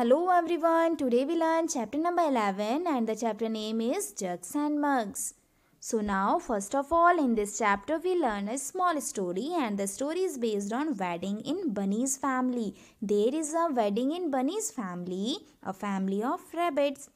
Hello everyone, today we learn chapter number 11 and the chapter name is Jugs and Mugs. So now first of all in this chapter we learn a small story and the story is based on wedding in Bunny's family. There is a wedding in Bunny's family, a family of rabbits.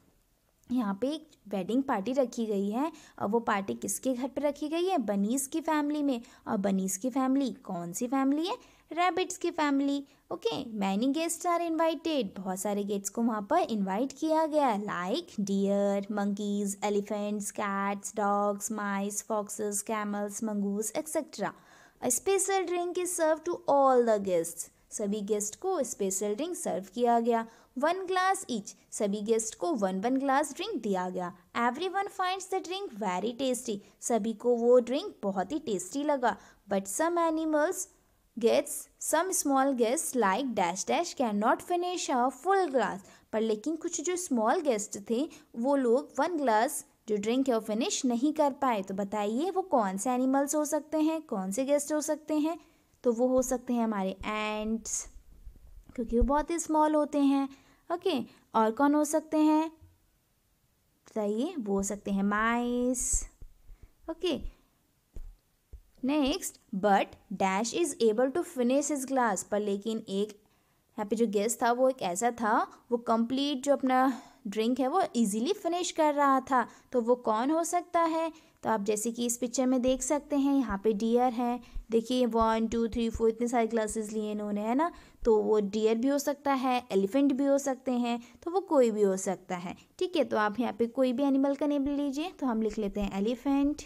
यहाँ पे एक wedding party रखी गई है और वो party किसके घर पर रखी गई है बनीस की फैमिली में और बनीस की फैमिली कौन सी फैमिली है रैबिट्स की family okay many guest are invited बहुत सारे गेट्स को वहाँ पर इनवाइट किया गया like deer monkeys elephants cats dogs mice foxes camels mongoose etcetera special drink is serve to all the guest सभी गेस्ट को स्पेशल ड्रिंक सर्व किया गया वन ग्लास ईच सभी गेस्ट को वन वन ग्लास ड्रिंक दिया गया everyone finds the drink very tasty सभी को वो ड्रिंक बहुत ही टेस्टी लगा but some animals guests some small guest like dash dash can not finish a full glass पर लेकिन कुछ जो स्मॉल गेस्ट थे वो लोग वन ग्लास जो ड्रिंक है वो फिनिश नहीं कर पाए तो बताइए वो कौन से एनिमल्स हो सकते हैं कौन से गेस्ट हो सकते हैं तो वो हो सकते हैं हमारे एंट्स क्योंकि वो बहुत ही स्मॉल होते हैं ओके और कौन हो सकते हैं बताइए वो हो सकते हैं mice okay next but dash is able to finish his glass पर लेकिन एक यहाँ पे जो गेस्ट था वो एक ऐसा था वो कंप्लीट जो अपना ड्रिंक है वो इजीली फिनिश कर रहा था तो वो कौन हो सकता है तो आप जैसे कि इस पिक्चर में देख सकते हैं यहाँ पे डियर है देखिए वन टू थ्री फोर इतने सारे ग्लासेस लिए इन्होंने है ना तो वो डियर भी हो सकता है एलिफेंट भी हो सकते हैं तो वो कोई भी हो सकता है ठीक है तो आप यहाँ पे कोई भी एनिमल का नेम लीजिए तो हम लिख लेते हैं एलिफेंट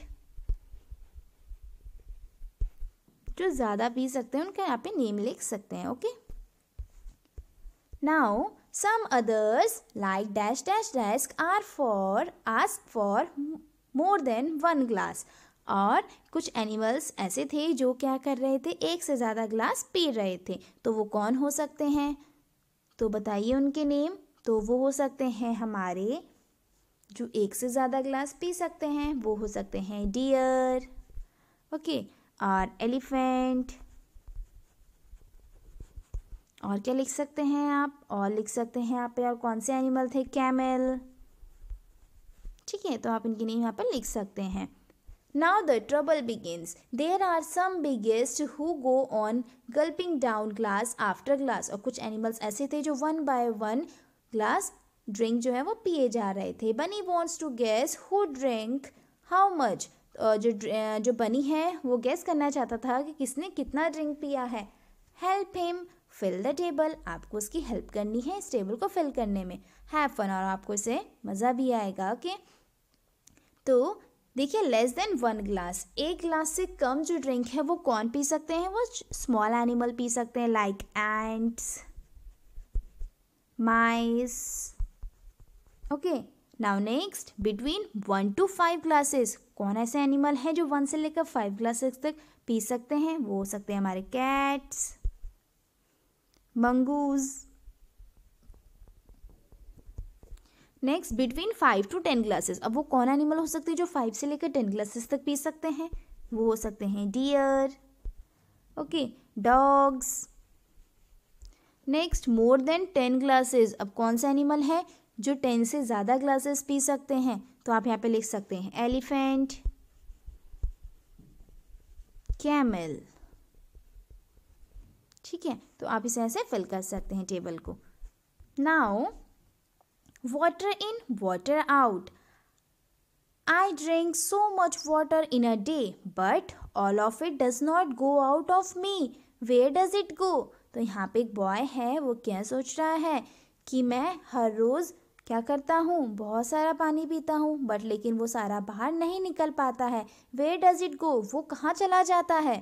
जो ज़्यादा पी सकते हैं उनके यहाँ पे नेम लिख सकते हैं okay now some others like dash dash dash are for ask for more than one glass और कुछ एनिमल्स ऐसे थे जो क्या कर रहे थे एक से ज़्यादा ग्लास पी रहे थे तो वो कौन हो सकते हैं तो बताइए उनके नेम तो वो हो सकते हैं हमारे जो एक से ज़्यादा ग्लास पी सकते हैं वो हो सकते हैं डियर ओके और एलिफेंट और क्या लिख सकते हैं आप और लिख सकते हैं यहाँ पे और कौन से एनिमल थे कैमल ठीक है तो आप इनके नेम यहाँ पर लिख सकते हैं now the trouble begins there are some biggest who go on gulping down glass after glass और कुछ एनिमल्स ऐसे थे जो one by one glass drink जो है वो पिए जा रहे थे bunny wants to guess who drink how much जो जो बनी है वो गेस करना चाहता था कि किसने कितना ड्रिंक पिया है help him fill the table आपको उसकी हेल्प करनी है इस टेबल को फिल करने में हैव फन और आपको इसे मज़ा भी आएगा ओके तो देखिए लेस देन वन ग्लास एक ग्लास से कम जो ड्रिंक है वो कौन पी सकते हैं वो स्मॉल एनिमल पी सकते हैं like ants mice okay now next between one to five glasses कौन ऐसे एनिमल हैं जो वन से लेकर फाइव ग्लासेस तक पी सकते हैं वो हो सकते हैं हमारे cats mongoose next between five to ten glasses अब वो कौन एनिमल हो सकते हैं जो फाइव से लेकर टेन ग्लासेस तक पी सकते हैं वो हो सकते हैं deer okay dogs next more than ten glasses अब कौन सा एनिमल है जो टेन से ज़्यादा ग्लासेस पी सकते हैं तो आप यहाँ पे लिख सकते हैं एलिफेंट कैमल ठीक है तो आप इसे ऐसे फिल कर सकते हैं टेबल को now water in water out I drink so much water in a day but all of it does not go out of me where does it go तो यहाँ पे एक बॉय है वो क्या सोच रहा है कि मैं हर रोज़ क्या करता हूँ बहुत सारा पानी पीता हूँ बट लेकिन वो सारा बाहर नहीं निकल पाता है वेयर डज इट गो वो कहाँ चला जाता है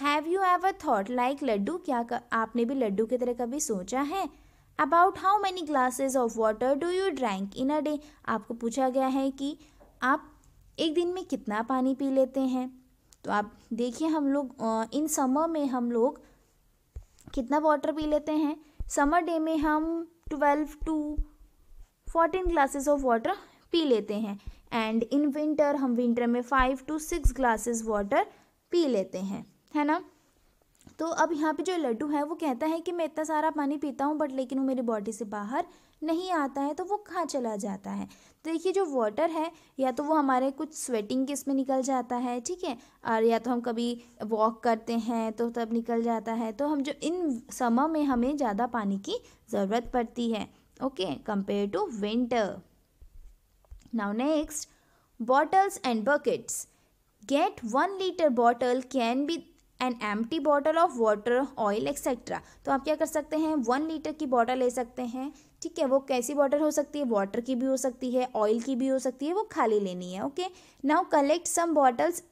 have you ever thought like लड्डू क्या कर, आपने भी लड्डू की तरह कभी सोचा है about how many glasses of water do you drank in a day आपको पूछा गया है कि आप एक दिन में कितना पानी पी लेते हैं तो आप देखिए हम लोग इन समर में हम लोग कितना वाटर पी लेते हैं समर डे में हम twelve to fourteen glasses of water पी लेते हैं एंड इन विंटर हम विंटर में five to six glasses water पी लेते हैं है ना तो अब यहाँ पे जो लड्डू है वो कहता है कि मैं इतना सारा पानी पीता हूँ बट लेकिन वो मेरी बॉडी से बाहर नहीं आता है तो वो कहाँ चला जाता है तो देखिए जो वाटर है या तो वो हमारे कुछ स्वेटिंग के इसमें निकल जाता है ठीक है और या तो हम कभी वॉक करते हैं तो तब निकल जाता है तो हम जो इन समय में हमें ज़्यादा पानी की ज़रूरत पड़ती है okay compared to winter now next bottles and buckets get 1 liter bottle can be an empty bottle of water oil etcetera तो आप क्या कर सकते हैं वन लीटर की बॉटल ले सकते हैं ठीक है वो कैसी बॉटल हो सकती है वाटर की भी हो सकती है ऑयल की भी हो सकती है वो खाली लेनी है okay now collect some bottles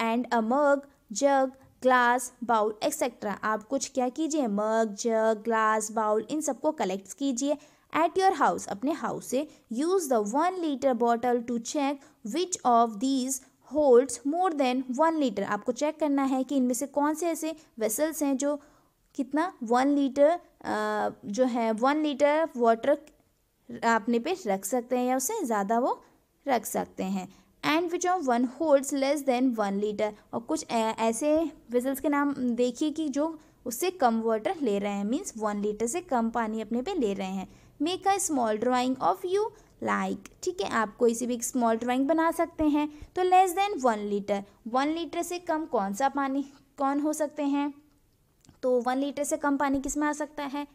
and a mug jug glass bowl etcetera आप कुछ क्या कीजिए मग जग ग्लास बाउल इन सबको कलेक्ट कीजिए एट योर हाउस अपने हाउस से use the one litre bottle to check which of these holds more than one litre आपको check करना है कि इनमें से कौन से ऐसे वेसल्स हैं जो कितना वन लीटर जो है वन लीटर वाटर आपने पे रख सकते हैं या उससे ज़्यादा वो रख सकते हैं and which of one holds less than one litre और कुछ ऐसे वेसल्स के नाम देखिए कि जो उससे कम वाटर ले रहे हैं मीन्स वन लीटर से कम पानी अपने पे ले रहे हैं make a small drawing of you like ठीक है आप कोई सी भी एक स्मॉल ड्राइंग बना सकते हैं तो less than one litre one litre से कम कौन सा पानी कौन हो सकते हैं तो वन लीटर से कम पानी किस में आ सकता है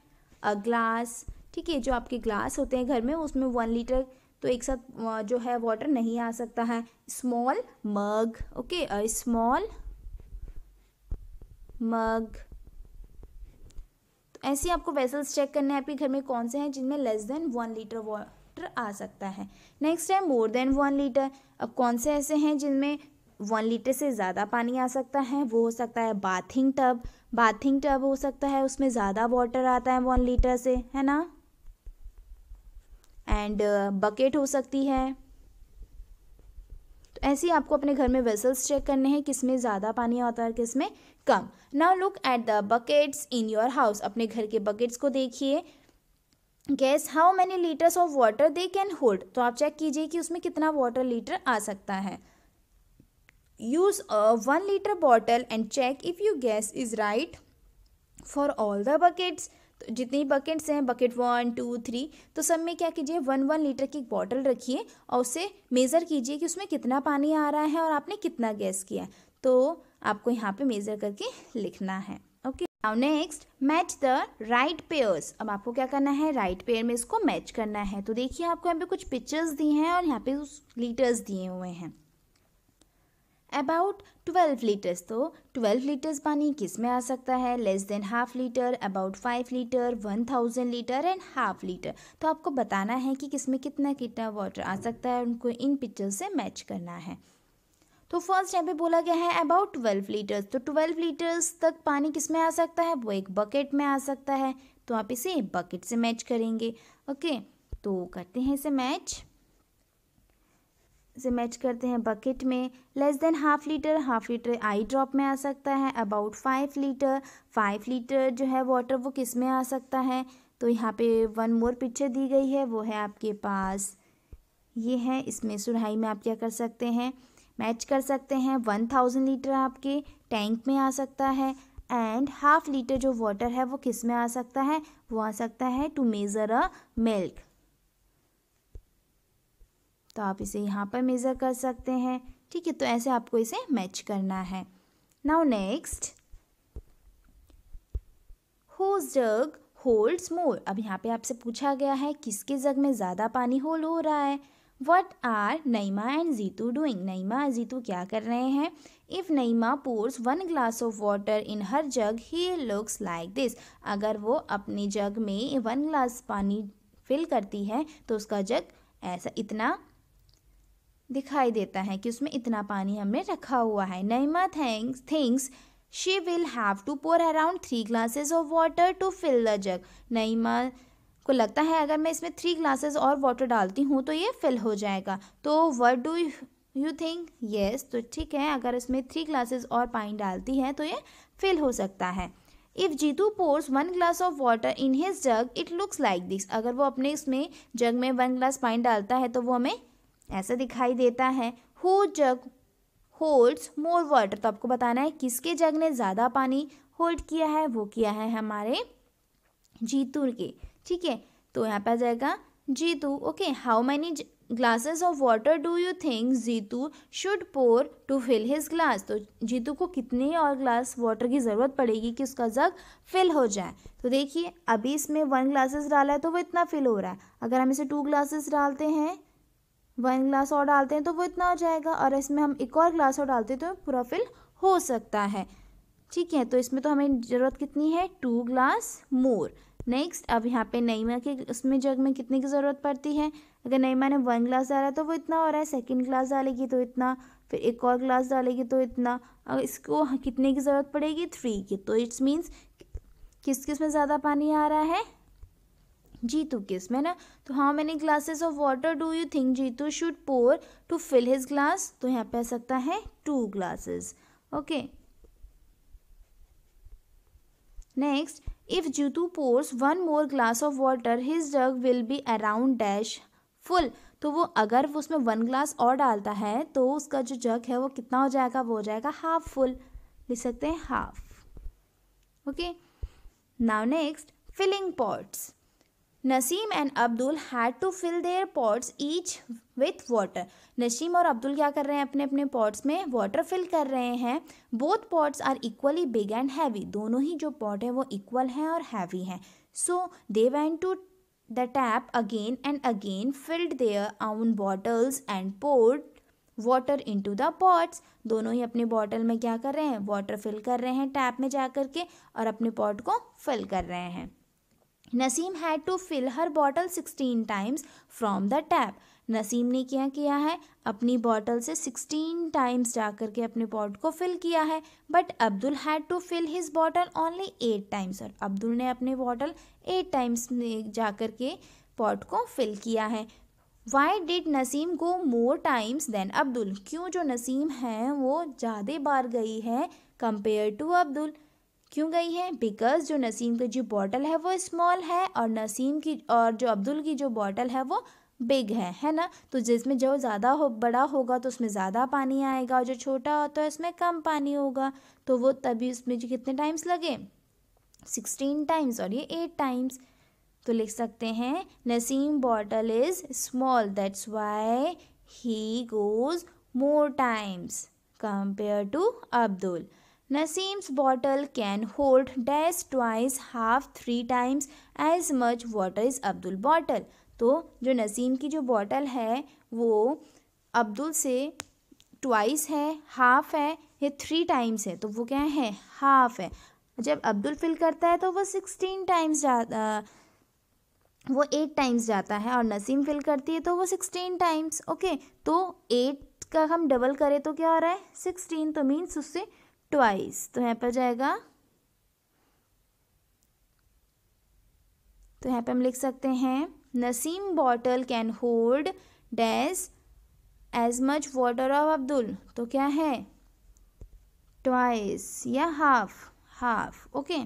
अ ग्लास ठीक है जो आपके ग्लास होते हैं घर में उसमें वन लीटर तो एक साथ जो है वाटर नहीं आ सकता है small mug okay small mug ऐसे आपको वेसल्स चेक करने हैं आपके घर में कौन से हैं जिनमें less than one litre water आ सकता है नेक्स्ट है मोर देन वन लीटर अब कौन से ऐसे हैं जिनमें वन लीटर से ज़्यादा पानी आ सकता है वो हो सकता है बाथिंग टब बाथिंग टब हो सकता है उसमें ज़्यादा वाटर आता है वन लीटर से है ना एंड बकेट uh, हो सकती है ऐसे ही आपको अपने घर में वेसल्स चेक करने हैं किस में ज़्यादा पानी आता है किस में कम now look at the buckets in your house अपने घर के बकेट्स को देखिए guess how many litres of water they can hold तो आप चेक कीजिए कि उसमें कितना वाटर लीटर आ सकता है use one litre bottle and check if you guess is right for all the buckets तो जितनी बकेट्स हैं बकेट वन टू थ्री तो सब में क्या कीजिए वन वन लीटर की एक बॉटल रखिए और उसे मेज़र कीजिए कि उसमें कितना पानी आ रहा है और आपने कितना गैस किया तो आपको यहाँ पे मेज़र करके लिखना है okay now next match the right pairs अब आपको क्या करना है राइट right पेयर में इसको मैच करना है तो देखिए आपको यहाँ पे कुछ पिक्चर्स दिए हैं और यहाँ पे उस लीटर्स दिए हुए हैं अबाउट ट्वेल्व लीटर्स तो ट्वेल्व लीटर्स पानी किस में आ सकता है less than half litre about five litre one thousand litre and half litre तो आपको बताना है कि किस में कितना कितना वाटर आ सकता है उनको इन पिक्चर से मैच करना है तो फर्स्ट यहाँ पे बोला गया है अबाउट ट्वेल्व लीटर्स तो ट्वेल्व लीटर्स तक पानी किस में आ सकता है वो एक बकेट में आ सकता है तो आप इसे बकेट से मैच करेंगे ओके तो करते हैं इसे मैच से मैच करते हैं बकेट में less than half litre half litre eye drop में आ सकता है about five litre five litre जो है वाटर वो किस में आ सकता है तो यहाँ पे वन मोर पिक्चर दी गई है वो है आपके पास ये है इसमें सुरहाई में आप क्या कर सकते हैं मैच कर सकते हैं वन थाउजेंड लीटर आपके टैंक में आ सकता है एंड हाफ लीटर जो वाटर है वो किस में आ सकता है वो आ सकता है टू मेज़र अ मिल्क तो आप इसे यहाँ पर मेज़र कर सकते हैं ठीक है तो ऐसे आपको इसे मैच करना है now next whose jug holds more अब यहाँ पे आपसे पूछा गया है किसके जग में ज़्यादा पानी होल्ड हो रहा है what are Naima and Jeetu doing Naima और जीतू क्या कर रहे हैं if Naima pours one glass of water in her jug he looks like this अगर वो अपने जग में वन ग्लास पानी फिल करती है तो उसका जग ऐसा इतना दिखाई देता है कि उसमें इतना पानी हमने रखा हुआ है Naima thanks things she will have to pour around three glasses of water to fill the jug Naima को लगता है अगर मैं इसमें थ्री ग्लासेस और वाटर डालती हूँ तो ये फिल हो जाएगा तो what do you think yes तो ठीक है अगर इसमें थ्री ग्लासेस और पानी डालती है तो ये फिल हो सकता है if Jeetu pours one glass of water in his jug it looks like this अगर वो अपने इसमें जग में वन ग्लास पानी डालता है तो वो हमें ऐसा दिखाई देता है who jug holds more water तो आपको बताना है किसके जग ने ज़्यादा पानी होल्ड किया है वो किया है हमारे जीतू के ठीक है तो यहाँ पर आ जाएगा Jeetu okay how many glasses of water do you think Jeetu should pour to fill his glass तो जीतू को कितने और ग्लास वाटर की ज़रूरत पड़ेगी कि उसका जग फिल हो जाए तो देखिए अभी इसमें वन ग्लासेस डाला है तो वो इतना फिल हो रहा है अगर हम इसे टू ग्लासेस डालते हैं वन ग्लास और डालते हैं तो वो इतना हो जाएगा और इसमें हम एक और ग्लास और डालते हैं तो पूरा फिल हो सकता है ठीक है तो इसमें तो हमें ज़रूरत कितनी है टू ग्लास मोर नेक्स्ट अब यहाँ पे नईमा के उसमें जग में कितने की ज़रूरत पड़ती है अगर नईमा ने वन ग्लास डाला तो वो इतना हो रहा है सेकेंड ग्लास डालेगी तो इतना फिर एक और ग्लास डालेगी तो इतना अब इसको कितने की ज़रूरत पड़ेगी थ्री की तो इट्स मीन्स किस किस में ज़्यादा पानी आ रहा है जीतू किस में ना तो how many glasses of water do you think Jeetu should pour to fill his glass तो यहाँ पे आ सकता है two glasses okay next if Jeetu pours one more glass of water his jug will be around dash full तो वो अगर वो उसमें वन ग्लास और डालता है तो उसका जो जग है वो कितना हो जाएगा वो हो जाएगा हाफ फुल लिख सकते हैं half okay now next filling pots Naseem and Abdul had to fill their pots each with water Naseem और अब्दुल क्या कर रहे हैं अपने अपने पॉट्स में वाटर फिल कर रहे हैं both pots are equally big and heavy दोनों ही जो पॉट है वो इक्वल हैं और हैवी हैं so they went to the tap again and again filled their own bottles and poured water to the pots दोनों ही अपने बॉटल में क्या कर रहे हैं वाटर फिल कर रहे हैं टैप में जा कर के और अपने पॉट को फिल कर रहे हैं Naseem had to fill her bottle sixteen times from the tap Naseem ने क्या किया है अपनी बॉटल से सिक्सटीन टाइम्स जा कर के अपने पॉट को फिल किया है but Abdul had to fill his bottle only eight times और अब्दुल ने अपने बॉटल एट टाइम्स जा कर के पॉट को फिल किया है why did Naseem go more times than Abdul क्यों जो नसीम है वो ज़्यादा बार गई है कंपेयर टू अब्दुल क्यों गई है बिकॉज जो नसीम की जो बॉटल है वो स्मॉल है और नसीम की और जो अब्दुल की जो बॉटल है वो बिग है है ना तो जिसमें जो ज़्यादा हो बड़ा होगा तो उसमें ज़्यादा पानी आएगा और जो छोटा होता तो है उसमें कम पानी होगा तो वो तभी उसमें जो कितने टाइम्स लगे सिक्सटीन टाइम्स और ये एट टाइम्स तो लिख सकते हैं Naseem bottle is small that's why he goes more times compare to Abdul Naseem's bottle can hold dash twice half three times as much water is Abdul bottle. तो जो नसीम की जो बॉटल है वो अब्दुल से ट्वाइस है हाफ है ये थ्री टाइम्स है तो वो क्या है हाफ है जब अब्दुल फिल करता है तो वो सिक्सटीन टाइम्स जा वो एट टाइम्स जाता है और नसीम फिल करती है तो वो सिक्सटीन टाइम्स ओके तो एट का हम डबल करें तो क्या हो रहा है सिक्सटीन तो मीन्स उससे ट्वाइस तो यहाँ पर जाएगा तो यहाँ पे हम लिख सकते हैं Naseem bottle can hold dash as much water of Abdul तो क्या है ट्वाइस या half half okay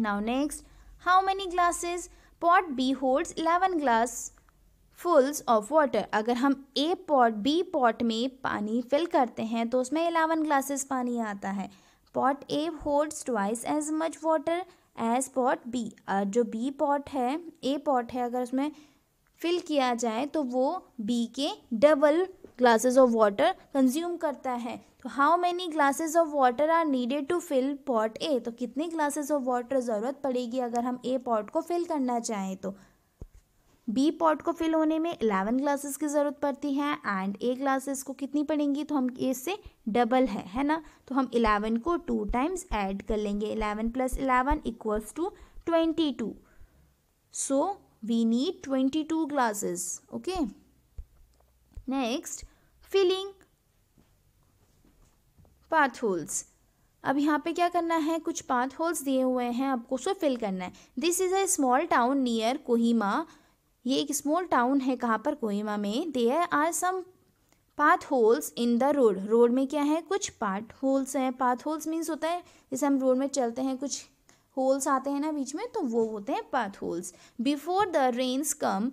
now next how many glasses pot B holds eleven glass fulls of water अगर हम ए पॉट बी पॉट में पानी फिल करते हैं तो उसमें एलेवन ग्लासेस पानी आता है pot A holds twice as much water as pot B और जो बी पॉट है ए पॉट है अगर उसमें फिल किया जाए तो वो बी के double glasses of water consume करता है तो how many glasses of water are needed to fill pot A तो कितने ग्लासेस ऑफ वाटर ज़रूरत पड़ेगी अगर हम ए पॉट को फिल करना चाहें तो बी पॉट को फिल होने में इलेवन ग्लासेस की ज़रूरत पड़ती है एंड ए ग्लासेस को कितनी पड़ेंगी तो हम ए से डबल है है ना तो हम इलेवन को टू टाइम्स ऐड कर लेंगे eleven plus eleven equals to twenty two so we need twenty two glasses okay next filling pot holes अब यहाँ पे क्या करना है कुछ पाथ होल्स दिए हुए हैं आपको सो फिल करना है this is a small town near Kohima ये एक स्मॉल टाउन है कहाँ पर कोहिमा में there are some pot holes in the road road में क्या है कुछ पाथ होल्स हैं पाथ होल्स मीन्स होता है जैसे हम रोड में चलते हैं कुछ होल्स आते हैं ना बीच में तो वो होते हैं pot holes before the rains come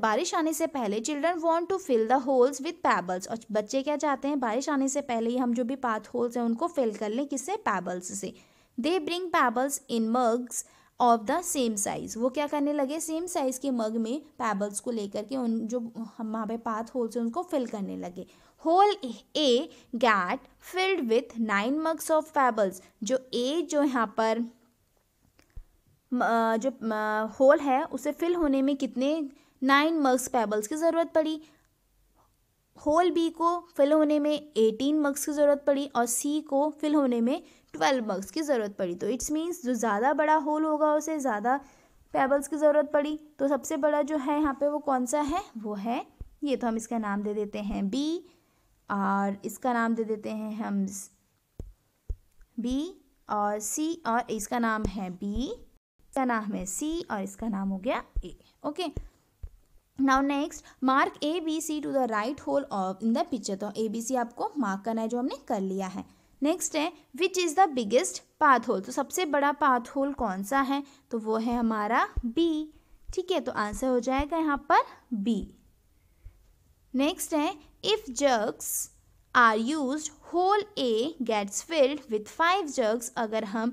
बारिश आने से पहले children want to fill the holes with pebbles और बच्चे क्या चाहते हैं बारिश आने से पहले ही हम जो भी पाथ होल्स हैं उनको फिल कर लें किससे पैबल्स से they bring pebbles in mugs of the same size वो क्या करने लगे सेम साइज़ के मग में पैबल्स को लेकर के उन जो हम वहाँ पे पाथ होल्स हैं उनको फिल करने लगे hole A get filled with nine mugs of pebbles जो ए जो यहाँ पर जो होल है उसे फिल होने में कितने नाइन मग्स पैबल्स की ज़रूरत पड़ी होल बी को फिल होने में एटीन मग्स की ज़रूरत पड़ी और सी को फिल होने में ट्वेल्व मार्क्स की ज़रूरत पड़ी तो इट्स मीन्स जो ज़्यादा बड़ा होल होगा उसे ज़्यादा पेबल्स की ज़रूरत पड़ी तो सबसे बड़ा जो है यहाँ पे वो कौन सा है वो है ये तो हम इसका नाम दे देते हैं बी और इसका नाम दे देते हैं हम बी और सी और इसका नाम है बी इसका नाम है सी और इसका नाम हो गया A okay now next mark A B C to the right hole of in the picture तो ए बी सी आपको मार्क करना है जो हमने कर लिया है नेक्स्ट है which is the biggest pot hole तो सबसे बड़ा पाथ होल कौन सा है तो वो है हमारा बी ठीक है तो आंसर हो जाएगा यहाँ पर बी नेक्स्ट है if jugs are use hole A gets filled with five jugs अगर हम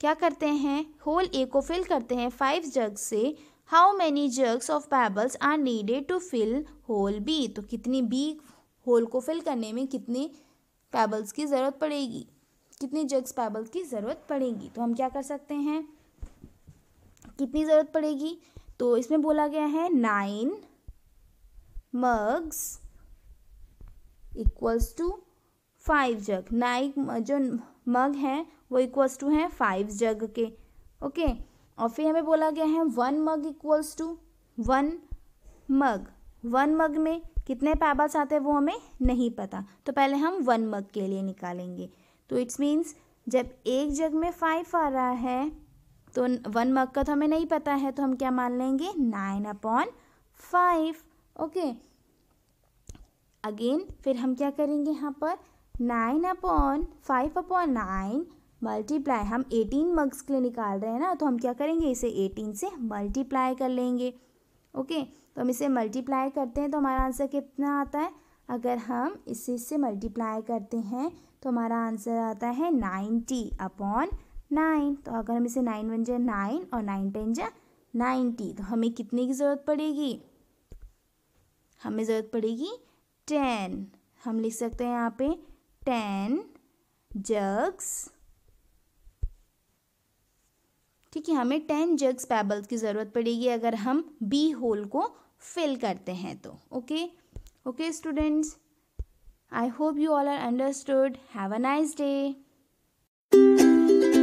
क्या करते हैं होल ए को फिल करते हैं फाइव जग्स से how many jugs of pebbles are needed to fill hole B तो कितनी बी होल को फिल करने में कितनी पैबल्स की ज़रूरत पड़ेगी कितनी जग्स पैबल्स की ज़रूरत पड़ेगी तो हम क्या कर सकते हैं कितनी ज़रूरत पड़ेगी तो इसमें बोला गया है nine mugs equals to five jug nine जो मग हैं वो इक्वल्स टू हैं फाइव जग के ओके और फिर हमें बोला गया है one mug equals to one mug one mug में कितने पैबल्स आते हैं वो हमें नहीं पता तो पहले हम वन मग के लिए निकालेंगे तो इट्स मीन्स जब एक जग में फाइव आ रहा है तो वन मग का तो हमें नहीं पता है तो हम क्या मान लेंगे nine upon five okay again फिर हम क्या करेंगे यहाँ पर nine upon five upon nine multiply हम एटीन मग्स के लिए निकाल रहे हैं ना तो हम क्या करेंगे इसे एटीन से मल्टीप्लाई कर लेंगे ओके okay? तो हम इसे मल्टीप्लाई करते हैं तो हमारा आंसर कितना आता है अगर हम इसे इससे मल्टीप्लाई करते हैं तो हमारा आंसर आता है नाइन्टी अपॉन नाइन तो अगर हम इसे नाइन वन जा नाइन और नाइन टेन जा नाइन्टी तो हमें कितने की ज़रूरत पड़ेगी हमें ज़रूरत पड़ेगी टेन हम लिख सकते हैं यहाँ पे टेन जग्स ठीक है हमें टेन जग्स पैबल्स की ज़रूरत पड़ेगी अगर हम बी होल को फिल करते हैं तो okay okay students I hope you all are understood have a nice day